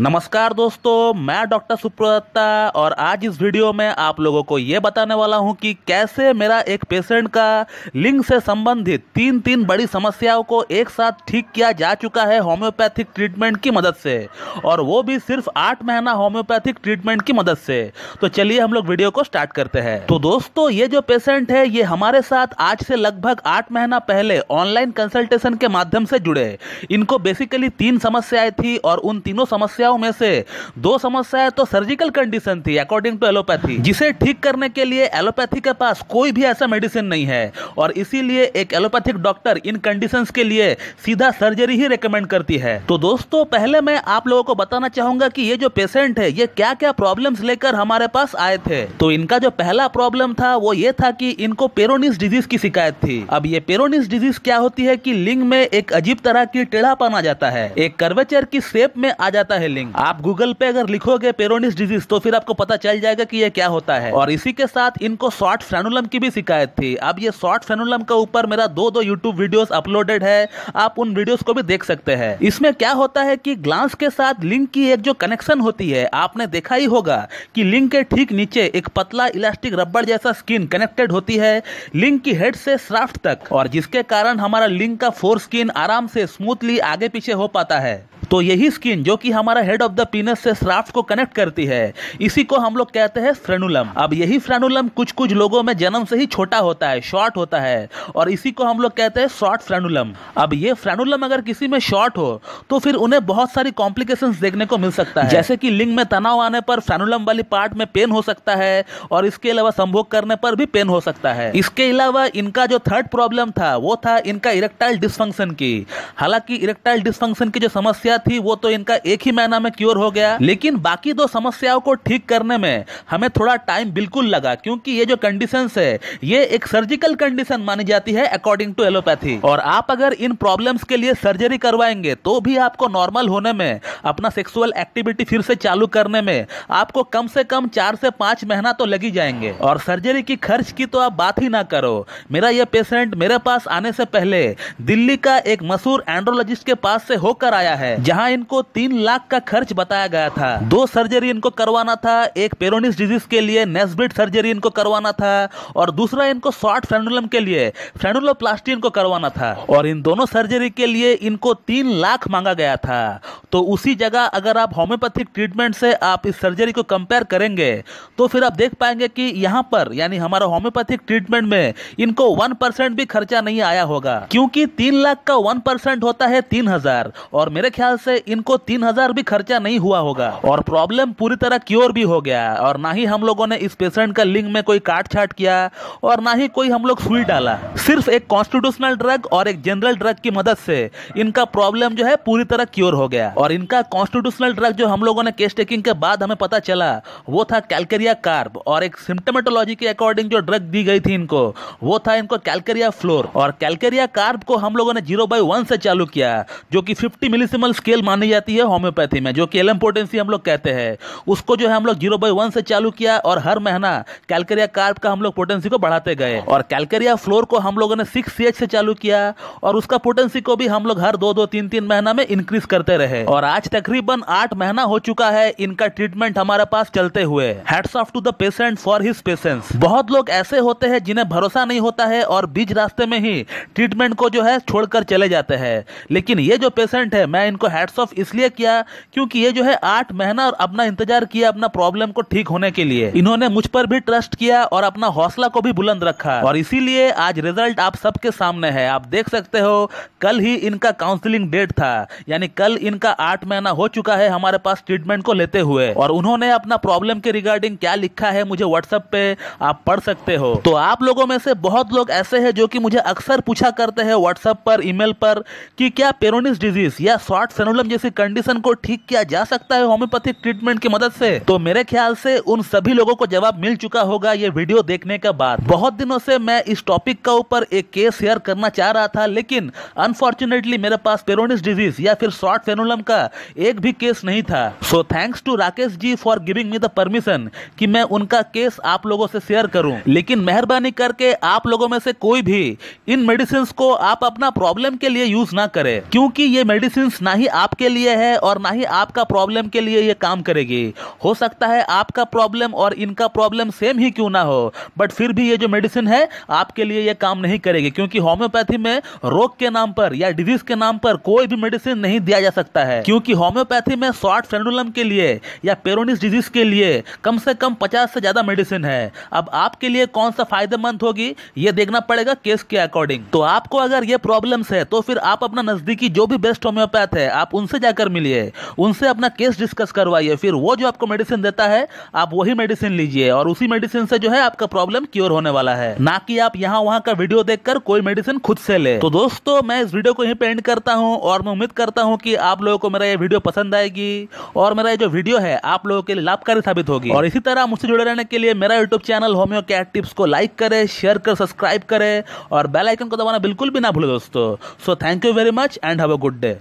नमस्कार दोस्तों मैं डॉक्टर सुप्रदत्ता और आज इस वीडियो में आप लोगों को ये बताने वाला हूँ कि कैसे मेरा एक पेशेंट का लिंग से संबंधित तीन तीन बड़ी समस्याओं को एक साथ ठीक किया जा चुका है होम्योपैथिक ट्रीटमेंट की मदद से और वो भी सिर्फ आठ महीना होम्योपैथिक ट्रीटमेंट की मदद से तो चलिए हम लोग वीडियो को स्टार्ट करते हैं तो दोस्तों ये जो पेशेंट है ये हमारे साथ आज से लगभग आठ महीना पहले ऑनलाइन कंसल्टेशन के माध्यम से जुड़े इनको बेसिकली तीन समस्याएं थी और उन तीनों समस्या समस्याओं में से दो समस्याएं तो सर्जिकल कंडीशन थी अकॉर्डिंग टू एलोपैथी जिसे ठीक करने के लिए एलोपैथी के पास कोई भी ऐसा मेडिसिन नहीं है और इसीलिए एक एलोपैथिक डॉक्टर इन कंडीशन के लिए सीधा सर्जरी ही रिकमेंड करती है तो दोस्तों पहले मैं आप लोगों को बताना चाहूंगा कि ये जो पेशेंट है ये क्या क्या प्रॉब्लम लेकर हमारे पास आए थे तो इनका जो पहला प्रॉब्लम था वो ये था कि इनको पेरोनिस डिजीज की शिकायत थी अब ये पेरोनिस डिजीज क्या होती है कि लिंग में एक अजीब तरह की टेढ़ा पाना जाता है एक कर्वेचर की शेप में आ जाता है स्पेलिंग आप गूगल पे अगर लिखोगे पेरोनिस डिजीज तो फिर आपको पता चल जाएगा कि ये क्या होता है और इसी के साथ इनको शॉर्ट फेनुलम की भी शिकायत थी अब ये शॉर्ट फेनुलम के ऊपर मेरा दो दो यूट्यूब वीडियो अपलोडेड है आप उन वीडियोस को भी देख सकते हैं इसमें क्या होता है कि ग्लांस के साथ लिंक की एक जो कनेक्शन होती है आपने देखा ही होगा कि लिंक के ठीक नीचे एक पतला इलास्टिक रबड़ जैसा स्किन कनेक्टेड होती है लिंक की हेड से श्राफ्ट तक और जिसके कारण हमारा लिंक का फोर स्किन आराम से स्मूथली आगे पीछे हो पाता है तो यही स्किन जो कि हमारा हेड ऑफ द पीनस से श्राफ्ट को कनेक्ट करती है इसी को हम लोग कहते हैं फ्रेनुलम अब यही फ्रेनुलम कुछ कुछ लोगों में जन्म से ही छोटा होता है शॉर्ट होता है और इसी को हम लोग कहते हैं शॉर्ट फ्रेनुलम अब ये फ्रेनुलम अगर किसी में शॉर्ट हो तो फिर उन्हें बहुत सारी कॉम्प्लिकेशन देखने को मिल सकता है जैसे कि लिंग में तनाव आने पर फ्रेनुलम वाली पार्ट में पेन हो सकता है और इसके अलावा संभोग करने पर भी पेन हो सकता है इसके अलावा इनका जो थर्ड प्रॉब्लम था वो था इनका इरेक्टाइल डिस्फंक्शन की हालांकि इरेक्टाइल डिस्फंक्शन की जो समस्या थी वो तो इनका एक ही मैन महीना में क्योर हो गया लेकिन बाकी दो समस्याओं को ठीक करने में हमें थोड़ा टाइम बिल्कुल लगा क्योंकि ये जो कंडीशन है ये एक सर्जिकल कंडीशन मानी जाती है अकॉर्डिंग टू एलोपैथी और आप अगर इन प्रॉब्लम्स के लिए सर्जरी करवाएंगे तो भी आपको नॉर्मल होने में अपना सेक्सुअल एक्टिविटी फिर से चालू करने में आपको कम से कम चार से पांच महीना तो लगी जाएंगे और सर्जरी की खर्च की तो आप बात ही ना करो मेरा यह पेशेंट मेरे पास आने से पहले दिल्ली का एक मशहूर एंड्रोलॉजिस्ट के पास से होकर आया है जहां इनको तीन लाख का का खर्च बताया गया था दो सर्जरी इनको करवाना था एक पेरोनिस डिजीज के लिए नेस्बिट सर्जरी इनको करवाना था और दूसरा इनको शॉर्ट फ्रेंडुलम के लिए फ्रेंडुलोप्लास्टी इनको करवाना था और इन दोनों सर्जरी के लिए इनको तीन लाख मांगा गया था तो उसी जगह अगर आप होम्योपैथिक ट्रीटमेंट से आप इस सर्जरी को कंपेयर करेंगे तो फिर आप देख पाएंगे कि यहाँ पर यानी हमारा होम्योपैथिक ट्रीटमेंट में इनको वन परसेंट भी खर्चा नहीं आया होगा क्योंकि तीन लाख का वन परसेंट होता है तीन हजार और मेरे ख्याल से इनको तीन हजार भी खर्चा नहीं हुआ होगा और प्रॉब्लम पूरी तरह क्योर भी हो गया और ना ही हम लोगों ने इस पेशेंट का लिंग में कोई काट छाट किया और ना ही कोई हम लोग सुई डाला सिर्फ एक कॉन्स्टिट्यूशनल ड्रग और एक जनरल ड्रग की मदद से इनका प्रॉब्लम जो है पूरी तरह क्योर हो गया और इनका कॉन्स्टिट्यूशनल ड्रग जो हम लोगों ने केस टेकिंग के बाद हमें पता चला वो था कैलकेरिया कार्ब और एक सिम्टोमेटोलॉजी के अकॉर्डिंग जो ड्रग दी गई थी इनको वो था इनको कैलकेरिया फ्लोर और कैलकेरिया कार्ब को हम लोगों ने जीरो बाई वन से चालू किया जो कि फिफ्टी मिलीसिमल स्केल मानी जाती है होम्योपैथी पोटेंसी में जो कि एल पोटेंसी हम लोग कहते हैं उसको जो है हम लोग जीरो बाई वन से चालू किया और हर महीना कैलकेरिया कार्प का हम लोग पोटेंसी को बढ़ाते गए और कैलकेरिया फ्लोर को हम लोगों ने सिक्स सी से चालू किया और उसका पोटेंसी को भी हम लोग हर दो दो तीन तीन महीना में इंक्रीज करते रहे और आज तकरीबन आठ महीना हो चुका है इनका ट्रीटमेंट हमारे पास चलते हुए heads off to the patient for his patience बहुत लोग ऐसे होते हैं जिन्हें भरोसा नहीं होता है और बीच रास्ते में ही ट्रीटमेंट को जो है छोड़कर चले जाते हैं लेकिन ये जो पेशेंट है मैं इनको हेड्स ऑफ इसलिए किया क्योंकि ये जो है आठ महीना और अपना इंतजार किया अपना प्रॉब्लम को ठीक होने के लिए इन्होंने मुझ पर भी ट्रस्ट किया और अपना हौसला को भी बुलंद रखा और इसीलिए आज रिजल्ट आप सबके सामने है आप देख सकते हो कल ही इनका काउंसिलिंग डेट था यानी कल इनका आठ महीना हो चुका है हमारे पास ट्रीटमेंट को लेते हुए और उन्होंने अपना प्रॉब्लम के रिगार्डिंग क्या लिखा है मुझे व्हाट्सएप पे आप पढ़ सकते हो तो आप लोगों में से बहुत लोग ऐसे हैं जो कि मुझे अक्सर पूछा करते हैं व्हाट्सएप पर ईमेल पर कि क्या पेरोनिस डिजीज या शॉर्ट सेनोलम जैसी कंडीशन को ठीक ठीक किया जा सकता है होम्योपैथिक ट्रीटमेंट की मदद से तो मेरे ख्याल से उन सभी लोगों को जवाब मिल चुका होगा ये वीडियो देखने के बाद बहुत दिनों से मैं इस टॉपिक का ऊपर एक केस शेयर करना चाह रहा था लेकिन अनफॉर्चुनेटली मेरे पास पेरोनिस डिजीज या फिर शॉर्ट फेनोलम का एक भी केस नहीं था so thanks to Rakesh ji for giving me the permission कि मैं उनका केस आप लोगों से शेयर करूं लेकिन मेहरबानी करके आप लोगों में से कोई भी इन मेडिसिन को आप अपना प्रॉब्लम के लिए यूज ना करें क्योंकि ये मेडिसिन ना ही आपके लिए है और ना ही आपका प्रॉब्लम के लिए ये काम करेगी हो सकता है आपका प्रॉब्लम और इनका प्रॉब्लम सेम ही क्यों ना हो बट फिर भी ये जो मेडिसिन है आपके लिए ये काम नहीं करेगी क्योंकि होम्योपैथी में रोग के नाम पर या डिजीज के नाम पर कोई भी मेडिसिन नहीं दिया जा सकता है क्योंकि होम्योपैथी में शॉर्ट फ्रेंडुलम के लिए या पेरोनिस डिजीज के लिए कम से कम पचास से ज़्यादा मेडिसिन है अब आपके लिए कौन सा फायदेमंद होगी ये देखना पड़ेगा केस के अकॉर्डिंग तो आपको अगर ये प्रॉब्लम्स है तो फिर आप अपना नज़दीकी जो भी बेस्ट होम्योपैथ है आप उनसे जाकर मिलिए उनसे अपना केस डिस्कस करवाइए फिर वो जो आपको मेडिसिन देता है आप वही मेडिसिन लीजिए और उसी मेडिसिन से जो है आपका प्रॉब्लम क्योर होने वाला है ना कि आप यहाँ वहाँ का वीडियो देखकर कोई मेडिसिन खुद से ले तो दोस्तों मैं इस वीडियो को यहीं पे एंड करता हूँ और मैं उम्मीद करता हूँ कि आप लोगों को मेरा ये वीडियो पसंद आएगी और मेरा ये जो वीडियो है आप लोगों के लिए लाभकारी साबित होगी और इसी तरह मुझसे जुड़े रहने के लिए मेरा YouTube channel homeo cat tips को लाइक करे शेयर कर सब्सक्राइब करें और बेल आइकन को दबाना बिल्कुल भी ना भूले दोस्तों so thank you very much and have a good day